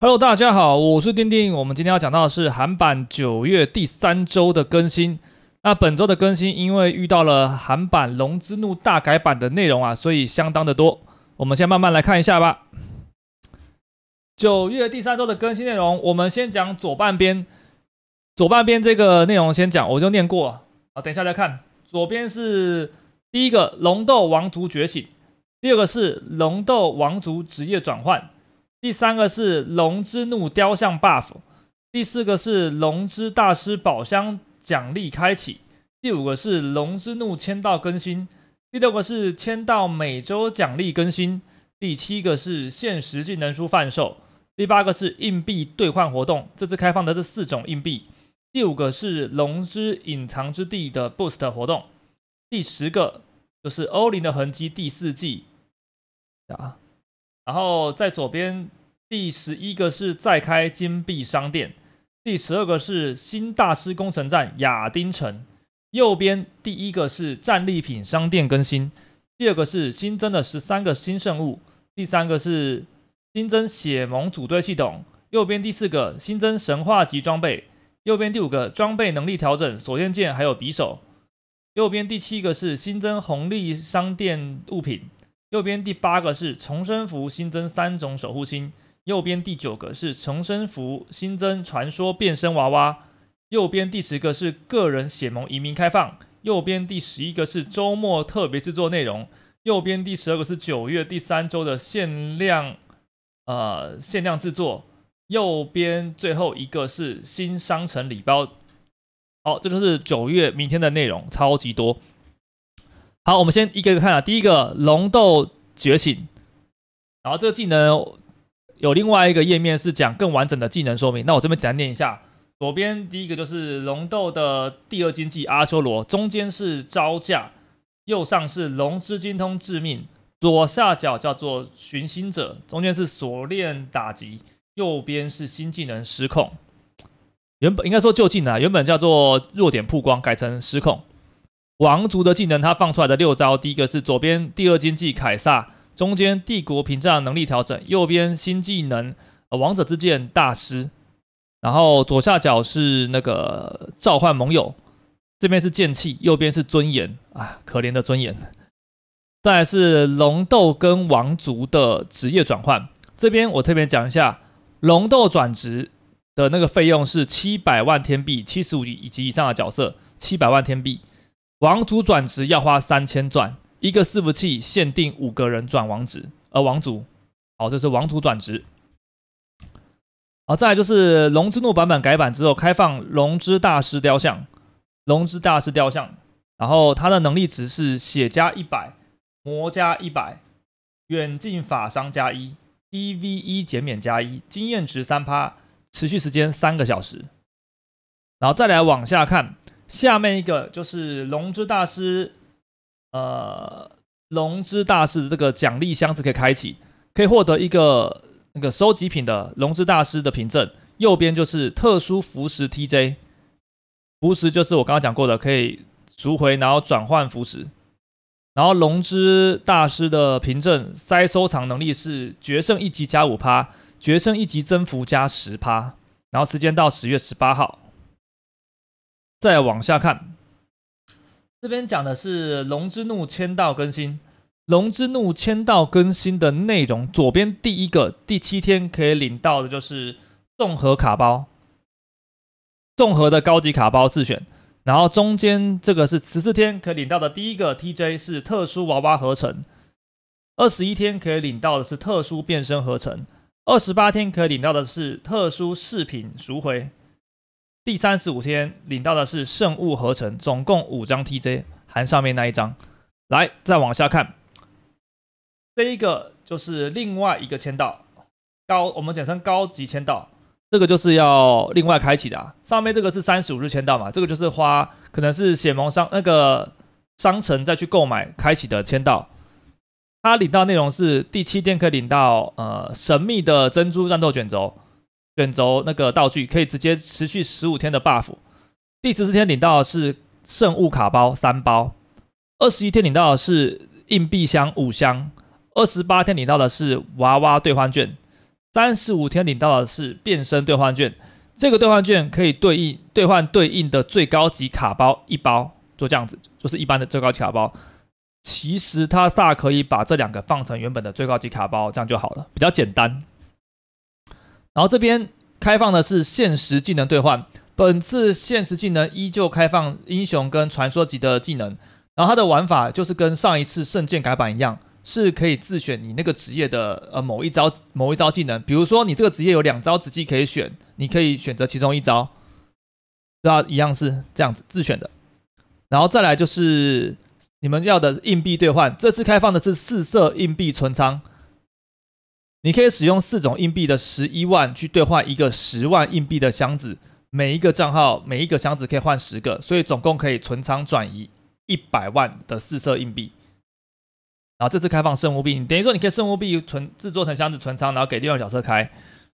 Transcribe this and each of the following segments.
Hello，大家好，我是钉钉。我们今天要讲到的是韩版九月第三周的更新。那本周的更新，因为遇到了韩版《龙之怒》大改版的内容啊，所以相当的多。我们先慢慢来看一下吧。九月第三周的更新内容，我们先讲左半边。左半边这个内容先讲，我就念过啊。等一下再看。左边是第一个龙斗王族觉醒，第二个是龙斗王族职业转换。第三个是龙之怒雕像 buff，第四个是龙之大师宝箱奖励开启，第五个是龙之怒签到更新，第六个是签到每周奖励更新，第七个是限时技能书贩售，第八个是硬币兑换活动，这次开放的这四种硬币，第五个是龙之隐藏之地的 boost 活动，第十个就是欧林的痕迹第四季啊。然后在左边第十一个是再开金币商店，第十二个是新大师工程站亚丁城。右边第一个是战利品商店更新，第二个是新增的十三个新圣物，第三个是新增血盟组队系统。右边第四个新增神话级装备，右边第五个装备能力调整锁链剑还有匕首，右边第七个是新增红利商店物品。右边第八个是重生符新增三种守护星，右边第九个是重生符新增传说变身娃娃，右边第十个是个人血盟移民开放，右边第十一个是周末特别制作内容，右边第十二个是九月第三周的限量，呃，限量制作，右边最后一个是新商城礼包。好，这就是九月明天的内容，超级多。好，我们先一个一个看啊。第一个龙斗觉醒，然后这个技能有另外一个页面是讲更完整的技能说明。那我这边简单念一下：左边第一个就是龙斗的第二经济阿修罗，中间是招架，右上是龙之精通致命，左下角叫做寻星者，中间是锁链打击，右边是新技能失控。原本应该说就近啊，原本叫做弱点曝光，改成失控。王族的技能，他放出来的六招，第一个是左边第二经济凯撒，中间帝国屏障能力调整，右边新技能呃王者之剑大师，然后左下角是那个召唤盟友，这边是剑气，右边是尊严啊，可怜的尊严。再来是龙斗跟王族的职业转换，这边我特别讲一下，龙斗转职的那个费用是七百万天币，七十五级以及以上的角色七百万天币。王族转职要花三千钻，一个伺服器限定五个人转王子，而王族，好，这是王族转职。好，再来就是龙之怒版本改版之后，开放龙之大师雕像。龙之大师雕像，然后它的能力值是血加一百，魔加一百，远近法伤加一 e v 一减免加一，经验值三趴，持续时间三个小时。然后再来往下看。下面一个就是龙之大师，呃，龙之大师这个奖励箱子可以开启，可以获得一个那个收集品的龙之大师的凭证。右边就是特殊符石 TJ，符石就是我刚刚讲过的，可以赎回，然后转换符石。然后龙之大师的凭证塞收藏能力是决胜一级加五趴，决胜一级增幅加十趴。然后时间到十月十八号。再往下看，这边讲的是龙之怒签到更新。龙之怒签到更新的内容，左边第一个第七天可以领到的就是综合卡包，综合的高级卡包自选。然后中间这个是十四天可以领到的第一个 TJ 是特殊娃娃合成，二十一天可以领到的是特殊变身合成，二十八天可以领到的是特殊饰品赎回。第三十五天领到的是圣物合成，总共五张 TJ，含上面那一张。来，再往下看，这一个就是另外一个签到高，我们简称高级签到，这个就是要另外开启的啊。上面这个是三十五日签到嘛，这个就是花可能是写盟商那个商城再去购买开启的签到。他领到内容是第七天可以领到呃神秘的珍珠战斗卷轴。卷轴那个道具可以直接持续十五天的 buff，第十四天领到的是圣物卡包三包，二十一天领到的是硬币箱五箱，二十八天领到的是娃娃兑换券，三十五天领到的是变身兑换券。这个兑换券可以对应兑换对应的最高级卡包一包，做这样子就是一般的最高级卡包。其实他大可以把这两个放成原本的最高级卡包，这样就好了，比较简单。然后这边开放的是限时技能兑换，本次限时技能依旧开放英雄跟传说级的技能。然后它的玩法就是跟上一次圣剑改版一样，是可以自选你那个职业的呃某一招某一招技能，比如说你这个职业有两招直技可以选，你可以选择其中一招，那一样是这样子自选的。然后再来就是你们要的硬币兑换，这次开放的是四色硬币存仓。你可以使用四种硬币的十一万去兑换一个十万硬币的箱子，每一个账号每一个箱子可以换十个，所以总共可以存仓转移一百万的四色硬币。然后这次开放圣物币，等于说你可以圣物币存制作成箱子存仓，然后给另外角色开。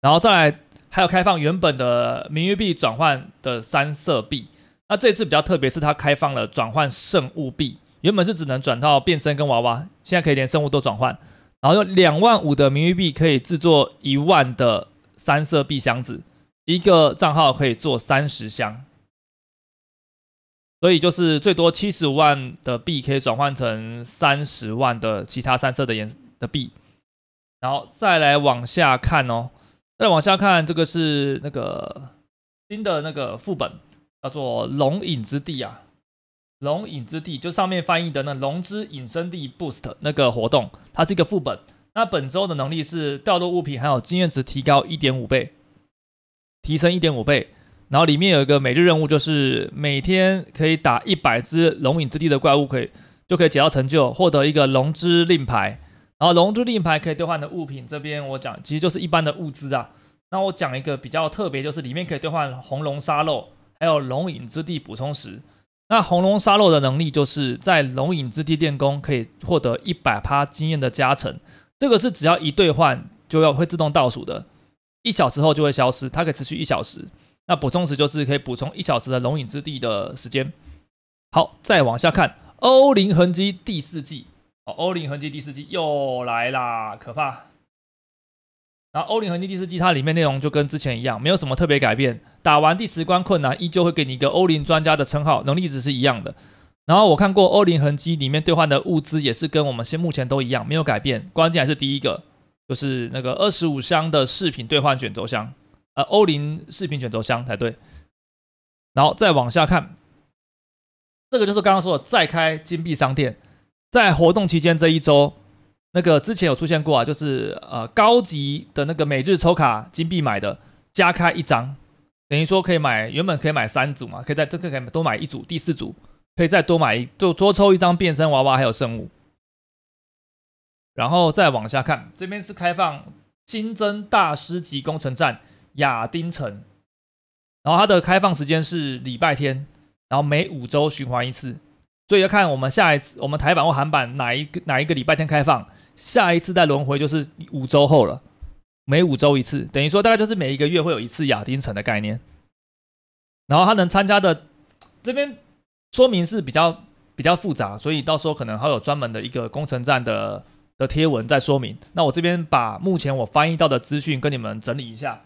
然后再来还有开放原本的名誉币转换的三色币。那这次比较特别，是它开放了转换圣物币，原本是只能转到变身跟娃娃，现在可以连圣物都转换。然后用两万五的名誉币可以制作一万的三色币箱子，一个账号可以做三十箱，所以就是最多七十五万的币可以转换成三十万的其他三色的颜的币。然后再来往下看哦，再往下看，这个是那个新的那个副本，叫做龙影之地啊。龙影之地就上面翻译的那龙之隐身地 Boost 那个活动，它是一个副本。那本周的能力是掉落物品还有经验值提高一点五倍，提升一点五倍。然后里面有一个每日任务，就是每天可以打一百只龙影之地的怪物，可以就可以解到成就，获得一个龙之令牌。然后龙之令牌可以兑换的物品，这边我讲其实就是一般的物资啊。那我讲一个比较特别，就是里面可以兑换红龙沙漏，还有龙影之地补充石。那红龙沙漏的能力就是在龙影之地电工可以获得一百趴经验的加成，这个是只要一兑换就要会自动倒数的，一小时后就会消失，它可以持续一小时。那补充值就是可以补充一小时的龙影之地的时间。好，再往下看欧灵痕迹第四季，哦，欧灵痕迹第四季又来啦，可怕。然后欧灵痕迹第四季它里面内容就跟之前一样，没有什么特别改变。打完第十关困难，依旧会给你一个欧林专家的称号，能力值是一样的。然后我看过欧林痕迹里面兑换的物资也是跟我们现目前都一样，没有改变。关键还是第一个，就是那个二十五箱的饰品兑换卷轴箱，呃，欧林饰品卷轴箱才对。然后再往下看，这个就是刚刚说的再开金币商店，在活动期间这一周，那个之前有出现过啊，就是呃高级的那个每日抽卡金币买的加开一张。等于说可以买，原本可以买三组嘛，可以在这个可以多买一组第四组，可以再多买，就多抽一张变身娃娃还有圣物。然后再往下看，这边是开放新增大师级工程站亚丁城，然后它的开放时间是礼拜天，然后每五周循环一次，所以要看我们下一次我们台版或韩版哪一个哪一个礼拜天开放，下一次再轮回就是五周后了。每五周一次，等于说大概就是每一个月会有一次亚丁城的概念。然后他能参加的这边说明是比较比较复杂，所以到时候可能还有专门的一个工程站的的贴文在说明。那我这边把目前我翻译到的资讯跟你们整理一下。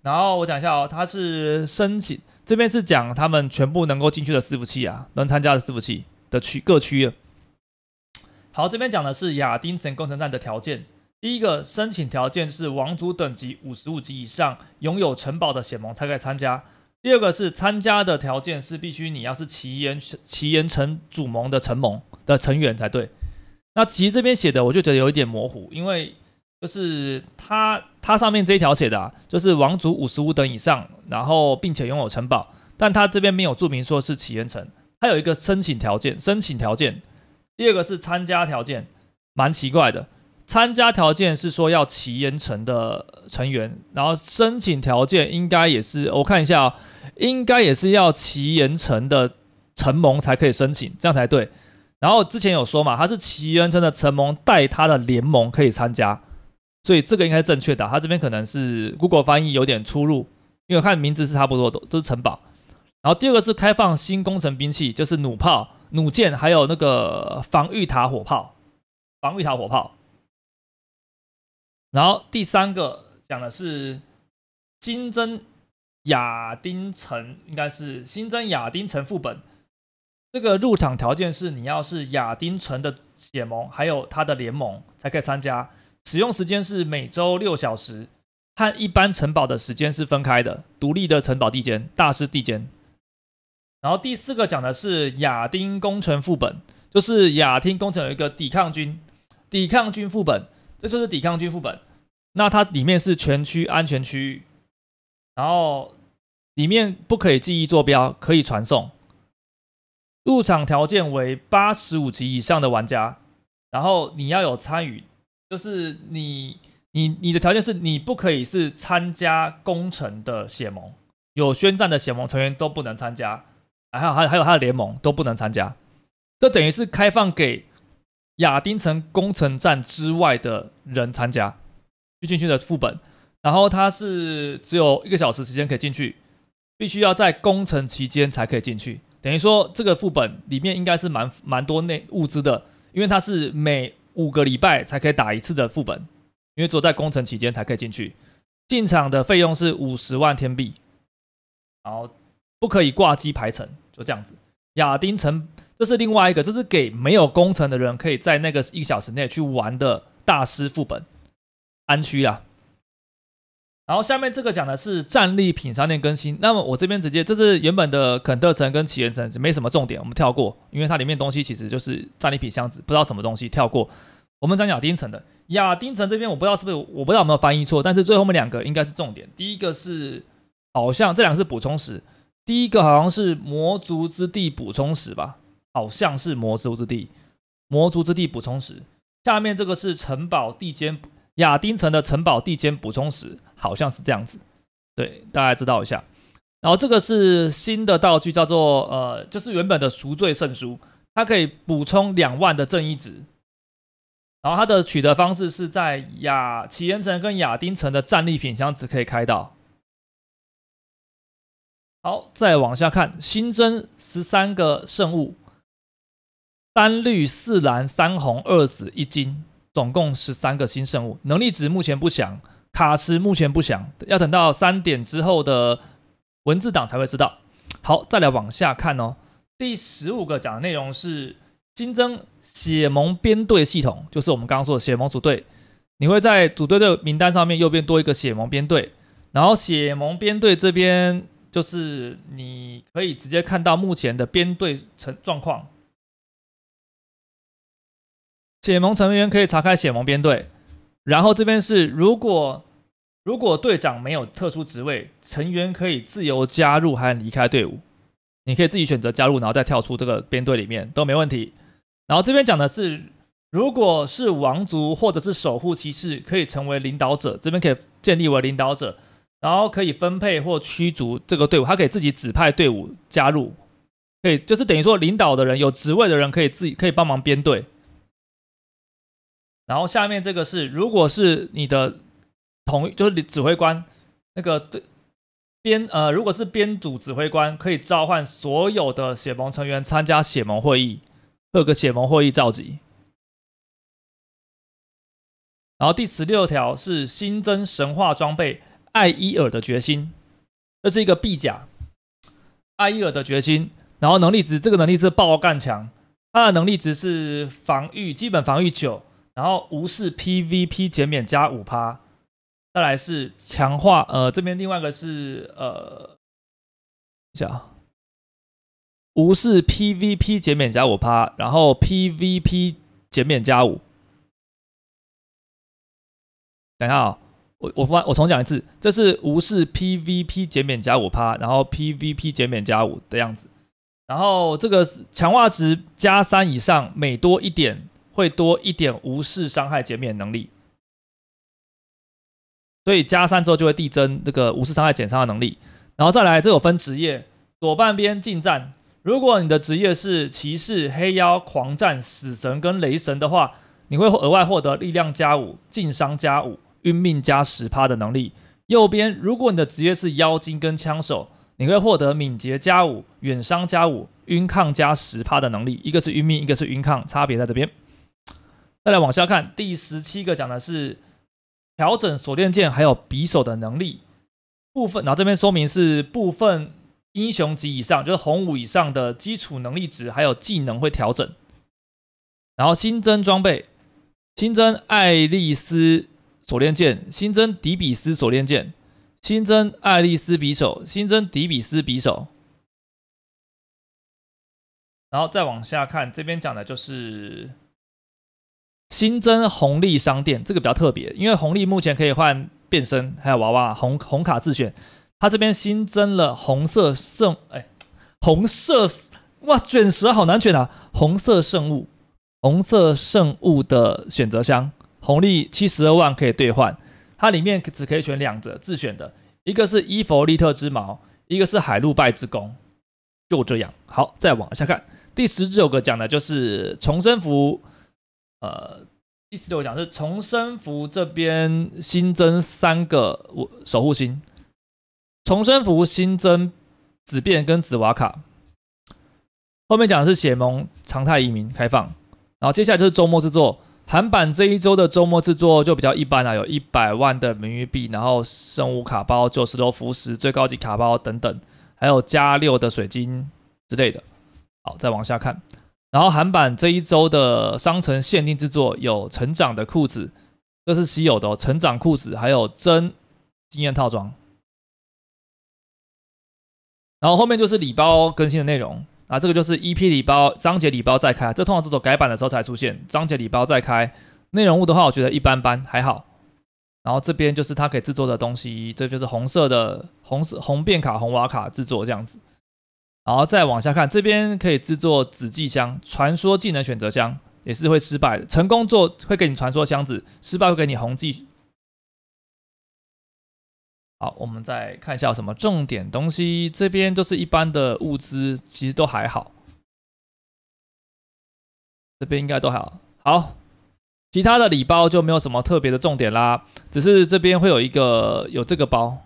然后我讲一下哦，他是申请这边是讲他们全部能够进去的伺服器啊，能参加的伺服器的区各区。好，这边讲的是亚丁城工程站的条件。第一个申请条件是王族等级五十五级以上，拥有城堡的显盟才可以参加。第二个是参加的条件是必须你要是起源起源城主盟的城盟的成员才对。那其实这边写的我就觉得有一点模糊，因为就是它它上面这一条写的，啊、就是王族五十五等以上，然后并且拥有城堡，但它这边没有注明说是起源城。它有一个申请条件，申请条件，第二个是参加条件，蛮奇怪的。参加条件是说要齐岩城的成员，然后申请条件应该也是我看一下，应该也是要齐岩城的城盟才可以申请，这样才对。然后之前有说嘛，他是齐岩城的城盟带他的联盟可以参加，所以这个应该正确的。他这边可能是 Google 翻译有点出入，因为看名字是差不多，都都是城堡。然后第二个是开放新工程兵器，就是弩炮、弩箭，还有那个防御塔火炮、防御塔火炮。然后第三个讲的是新增亚丁城，应该是新增亚丁城副本。这个入场条件是，你要是亚丁城的解盟，还有他的联盟才可以参加。使用时间是每周六小时，和一般城堡的时间是分开的，独立的城堡地间、大师地间。然后第四个讲的是亚丁工程副本，就是亚丁工程有一个抵抗军，抵抗军副本。这就是抵抗军副本，那它里面是全区安全区，然后里面不可以记忆坐标，可以传送。入场条件为八十五级以上的玩家，然后你要有参与，就是你你你的条件是，你不可以是参加工程的血盟，有宣战的血盟成员都不能参加，还有还还有他的联盟都不能参加，这等于是开放给。亚丁城攻城战之外的人参加，进去的副本，然后它是只有一个小时时间可以进去，必须要在攻城期间才可以进去。等于说这个副本里面应该是蛮蛮多内物资的，因为它是每五个礼拜才可以打一次的副本，因为只有在攻城期间才可以进去。进场的费用是五十万天币，然后不可以挂机排程，就这样子。亚丁城，这是另外一个，这是给没有工程的人可以在那个一小时内去玩的大师副本安区啊。然后下面这个讲的是战利品商店更新，那么我这边直接这是原本的肯特城跟起源城，没什么重点，我们跳过，因为它里面东西其实就是战利品箱子，不知道什么东西，跳过。我们讲亚丁城的亚丁城这边，我不知道是不是我不知道有没有翻译错，但是最后面两个应该是重点，第一个是好像这两个是补充石。第一个好像是魔族之地补充石吧，好像是魔族之地，魔族之地补充石。下面这个是城堡地间，亚丁城的城堡地间补充石，好像是这样子。对，大家知道一下。然后这个是新的道具，叫做呃，就是原本的赎罪圣书，它可以补充两万的正义值。然后它的取得方式是在亚起源城跟亚丁城的战利品箱子可以开到。好，再往下看，新增十三个圣物，三绿四蓝三红二紫一金，总共十三个新圣物，能力值目前不详，卡池目前不详，要等到三点之后的文字档才会知道。好，再来往下看哦，第十五个讲的内容是新增血盟编队系统，就是我们刚刚说的血盟组队，你会在组队的名单上面右边多一个血盟编队，然后血盟编队这边。就是你可以直接看到目前的编队成状况。血盟成员可以查看血盟编队，然后这边是如果如果队长没有特殊职位，成员可以自由加入和离开队伍。你可以自己选择加入，然后再跳出这个编队里面都没问题。然后这边讲的是，如果是王族或者是守护骑士，可以成为领导者。这边可以建立为领导者。然后可以分配或驱逐这个队伍，他可以自己指派队伍加入，可以就是等于说领导的人有职位的人可以自己可以帮忙编队。然后下面这个是，如果是你的同就是指挥官那个编呃，如果是编组指挥官，可以召唤所有的血盟成员参加血盟会议，各个血盟会议召集。然后第十六条是新增神话装备。艾伊尔的决心，这是一个臂甲。艾伊尔的决心，然后能力值，这个能力值爆干强，他的能力值是防御基本防御九，然后无视 PVP 减免加五趴。再来是强化，呃，这边另外一个是呃，下，无视 PVP 减免加五趴，然后 PVP 减免加五。等一下哦。我我发我重讲一次，这是无视 PVP 减免加五趴，然后 PVP 减免加五的样子。然后这个强化值加三以上，每多一点会多一点无视伤害减免能力。所以加三之后就会递增这个无视伤害减伤的能力。然后再来，这有分职业，左半边近战，如果你的职业是骑士、黑妖、狂战、死神跟雷神的话，你会额外获得力量加五，近伤加五。晕命加十趴的能力。右边，如果你的职业是妖精跟枪手，你会获得敏捷加五、远伤加五、晕抗加十趴的能力。一个是晕命，一个是晕抗，差别在这边。再来往下看，第十七个讲的是调整锁链键还有匕首的能力部分。然后这边说明是部分英雄级以上，就是红五以上的基础能力值还有技能会调整。然后新增装备，新增爱丽丝。锁链剑新增迪比斯锁链剑，新增爱丽丝匕首，新增迪比斯匕首。然后再往下看，这边讲的就是新增红利商店，这个比较特别，因为红利目前可以换变身还有娃娃红红卡自选。它这边新增了红色圣哎，红色哇卷舌好难卷啊！红色圣物，红色圣物的选择箱。红利七十二万可以兑换，它里面只可以选两者自选的，一个是伊佛利特之矛，一个是海路拜之弓，就这样。好，再往下看，第十九个讲的就是重生符，呃，第十九讲是重生符这边新增三个守护星，重生符新增紫变跟紫瓦卡，后面讲的是血盟常态移民开放，然后接下来就是周末制作。韩版这一周的周末制作就比较一般啦，有一百万的名誉币，然后生物卡包、九十多福石、最高级卡包等等，还有加六的水晶之类的。好，再往下看，然后韩版这一周的商城限定制作有成长的裤子，这是稀有的成长裤子，还有真经验套装。然后后面就是礼包更新的内容。啊，这个就是 EP 礼包章节礼包再开，这通常这种改版的时候才出现。章节礼包再开，内容物的话，我觉得一般般，还好。然后这边就是它可以制作的东西，这就是红色的红色红变卡、红瓦卡制作这样子。然后再往下看，这边可以制作紫级箱、传说技能选择箱，也是会失败的。成功做会给你传说箱子，失败会给你红技。好，我们再看一下什么重点东西。这边就是一般的物资，其实都还好。这边应该都还好。好，其他的礼包就没有什么特别的重点啦。只是这边会有一个有这个包，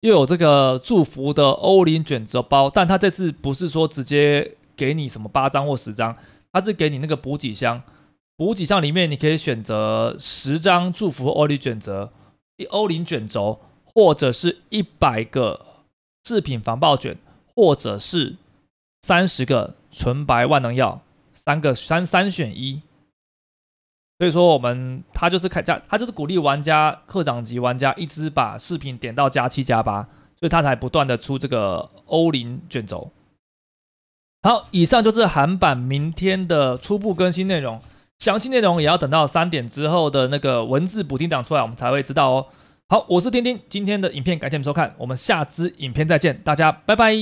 又有这个祝福的欧林卷轴包。但他这次不是说直接给你什么八张或十张，他是给你那个补给箱。补给箱里面你可以选择十张祝福欧林卷轴。欧林卷轴，或者是一百个制品防爆卷，或者是三十个纯白万能药，三个三三选一。所以说，我们他就是开加，他就是鼓励玩家，课长级玩家一直把视频点到加七加八，所以他才不断的出这个欧林卷轴。好，以上就是韩版明天的初步更新内容。详细内容也要等到三点之后的那个文字补丁档出来，我们才会知道哦。好，我是丁丁，今天的影片感谢你们收看，我们下支影片再见，大家拜拜。